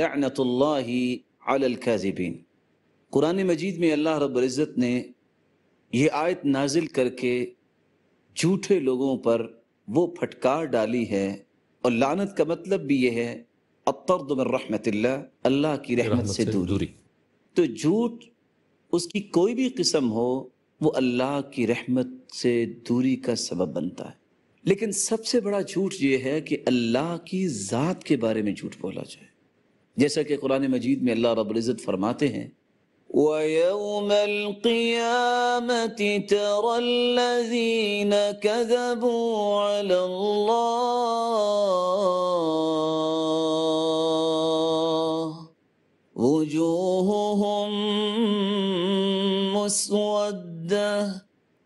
لعنت اللہ علی الکاذبین قرآن مجید میں اللہ رب العزت نے یہ آیت نازل کر کے جھوٹے لوگوں پر وہ پھٹکار ڈالی ہے اور لعنت کا مطلب بھی یہ ہے من رحمت اللہ اللہ کی رحمت سے دوری تو جھوٹ اس کی کوئی بھی قسم ہو وہ اللہ کی رحمت سے دوری کا سبب بنتا ہے لیکن سب سے بڑا جھوٹ یہ ہے کہ اللہ کی ذات کے بارے میں جھوٹ بولا جائے کہ قرآن مجید میں اللہ رب العزت فرماتے ہیں ويوم القيامة ترى الذين كذبوا على الله وجوههم مسودة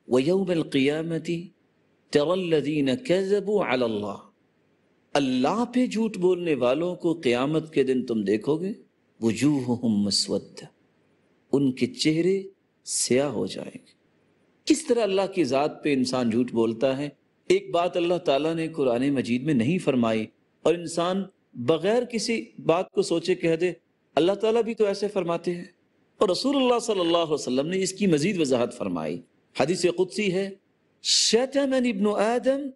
ويوم القيامة ترى الذين كذبوا على الله اللہ پہ جھوٹ بولنے والوں کو قیامت کے دن تم دیکھو گے ان کے چہرے سیاہ ہو جائیں گے کس طرح اللہ کی ذات پہ انسان جھوٹ بولتا ہے ایک بات اللہ تعالیٰ نے قرآن مجید میں نہیں فرمائی اور انسان بغیر کسی بات کو سوچے کہہ دے اللہ تعالیٰ بھی تو ایسے فرماتے ہیں اور رسول اللہ صلی اللہ علیہ وسلم نے اس کی مزید وضاحت فرمائی حدیث قدسی ہے ابن آدم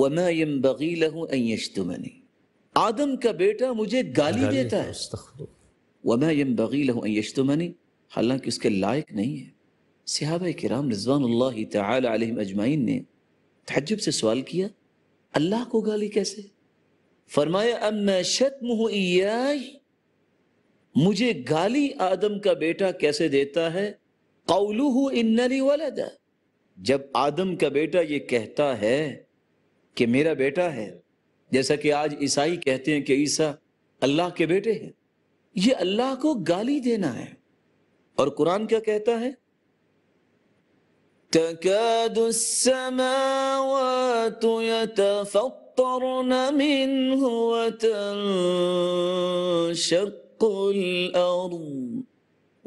وما ينبغي له ان یشتمنی آدم کا بیٹا مجھے گالی دیتا ہے وما ینبغی له ان یشتمنی حالانکہ اس کے لائق نہیں ہے صحابہ کرام رضوان اللہ تعالی علیہم اجمعین نے تحجب سے سوال کیا اللہ کو گالی کیسے فرمایا اما شتمه ایائی مجھے گالی آدم کا بیٹا کیسے دیتا ہے قولوہ انلی ولدہ جب آدم کا بیٹا یہ کہتا ہے کہ میرا بیٹا ہے جیسا کہ آج عیسائی کہتے ہیں کہ عیسیٰ اللہ کے بیٹے ہیں یہ اللہ کو گالی دینا ہے اور قرآن کیا کہتا ہے تَكَادُ السَّمَاوَاتُ يَتَفَطَّرْنَ مِنْهُ وَتَنْشَقُ الْأَرْضِ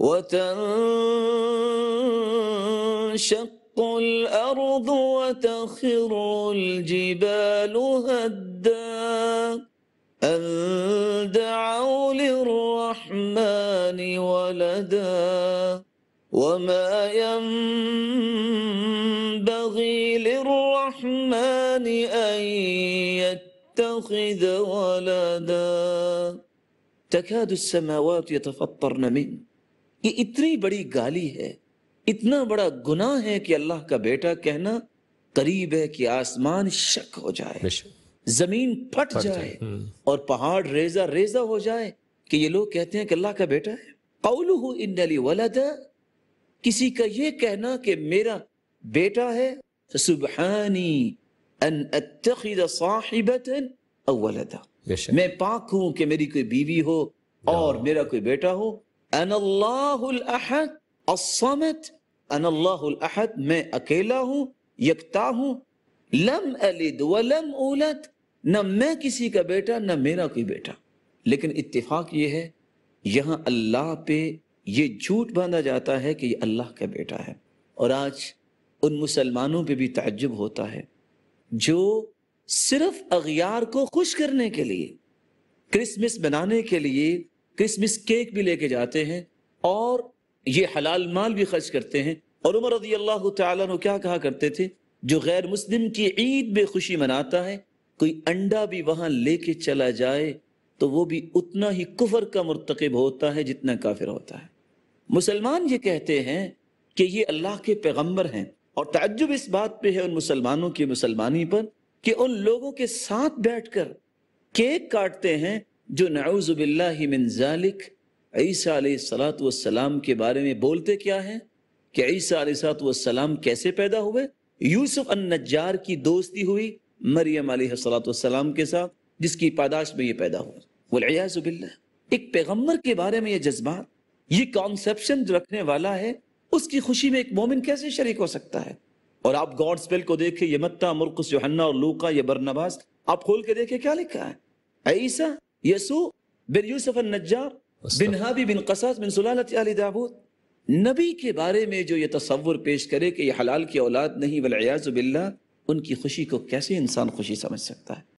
وَتَنْشَقُ تشق الأرض وتخر الجبال هدا أن دعوا للرحمن ولدا وما ينبغي للرحمن أن يتخذ ولدا تكاد السماوات يتفطرن منه یہ اتنی بڑی گالی ہے اتنا بڑا گناہ ہے کہ اللہ کا بیٹا کہنا قریب ہے کہ آسمان شک ہو جائے زمین پھٹ جائے اور پہاڑ ریزہ ریزہ ہو جائے کہ یہ لوگ کہتے ہیں کہ اللہ کا بیٹا ہے قولہ ان لی ولد کسی کا یہ کہنا کہ میرا بیٹا ہے سبحانی ان اتخذ صاحبتا او ولدا میں پاک ہوں کہ میری کوئی بیوی ہو اور میرا کوئی بیٹا ہو ان اللہ الاحد الصمت ان اللہ الاحد میں اکیلا ہوں یکتا ہوں لم الد ولم اولد نہ میں کسی کا بیٹا نہ میرا کوئی بیٹا لیکن اتفاق یہ ہے یہاں اللہ پہ یہ جھوٹ باندھا جاتا ہے کہ یہ اللہ کا بیٹا ہے اور آج ان مسلمانوں پہ بھی تعجب ہوتا ہے جو صرف اغیار کو خوش کرنے کے لیے کرسمس بنانے کے لیے کرسمس کیک بھی لے کے جاتے ہیں اور یہ حلال مال بھی خرچ کرتے ہیں اور عمر رضی اللہ تعالیٰ نے کیا کہا کرتے تھے جو غیر مسلم کی عید میں خوشی مناتا ہے کوئی انڈا بھی وہاں لے کے چلا جائے تو وہ بھی اتنا ہی کفر کا مرتکب ہوتا ہے جتنا کافر ہوتا ہے مسلمان یہ کہتے ہیں کہ یہ اللہ کے پیغمبر ہیں اور تعجب اس بات پہ ہے ان مسلمانوں کی مسلمانی پر کہ ان لوگوں کے ساتھ بیٹھ کر کیک کاٹتے ہیں جو نعوذ باللہ من ذالک عیسیٰ علیہ السلاۃ والسلام کے بارے میں بولتے کیا ہیں کہ عیسیٰ علیہ السلاۃ والسلام کیسے پیدا ہوئے یوسف النجار کی دوستی ہوئی مریم علیہ السلاۃ والسلام کے ساتھ جس کی پاداش میں یہ پیدا ہوا پیغمبر کے بارے میں یہ جذبات یہ کانسیپشن جو رکھنے والا ہے اس کی خوشی میں ایک مومن کیسے شریک ہو سکتا ہے اور آپ گاڈ سپیل کو دیکھیں یہ مرکس مرکز اور لوکا یہ برنواز آپ کھول کے دیکھیں کیا لکھا ہے عیسیٰ یسو بن یوسف النجار بن حابی بن قصاص بن سلالت آل علیہ نبی کے بارے میں جو یہ تصور پیش کرے کہ یہ حلال کی اولاد نہیں بل باللہ ان کی خوشی کو کیسے انسان خوشی سمجھ سکتا ہے